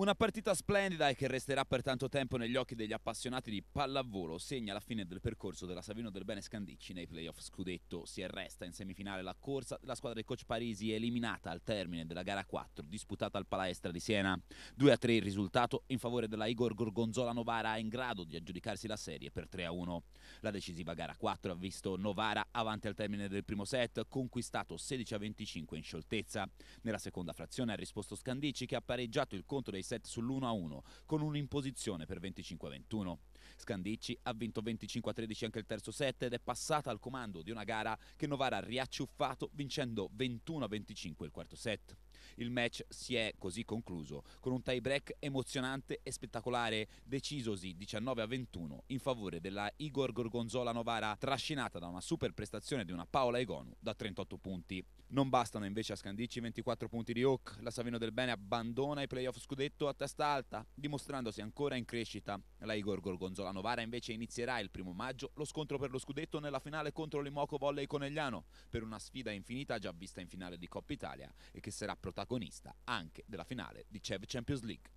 Una partita splendida e che resterà per tanto tempo negli occhi degli appassionati di pallavolo segna la fine del percorso della Savino del Bene Scandicci nei playoff scudetto. Si arresta in semifinale la corsa della squadra di Coach Parisi eliminata al termine della gara 4 disputata al Palaestra di Siena. 2 a 3 il risultato in favore della Igor Gorgonzola Novara in grado di aggiudicarsi la serie per 3 a 1. La decisiva gara 4 ha visto Novara avanti al termine del primo set conquistato 16 a 25 in scioltezza. Nella seconda frazione ha risposto Scandicci che ha pareggiato il conto dei set sull'1-1, con un'imposizione per 25-21. Scandicci ha vinto 25-13 anche il terzo set ed è passata al comando di una gara che Novara ha riacciuffato vincendo 21-25 il quarto set. Il match si è così concluso con un tie break emozionante e spettacolare, decisosi 19 a 21 in favore della Igor Gorgonzola Novara, trascinata da una super prestazione di una Paola Egonu da 38 punti. Non bastano invece a Scandici 24 punti di Hawk, la Savino del Bene abbandona i playoff scudetto a testa alta, dimostrandosi ancora in crescita. La Igor Gorgonzola Novara invece inizierà il primo maggio lo scontro per lo scudetto nella finale contro l'Imoco Volley Conegliano, per una sfida infinita già vista in finale di Coppa Italia e che sarà protagonista protagonista anche della finale di CEV Champions League.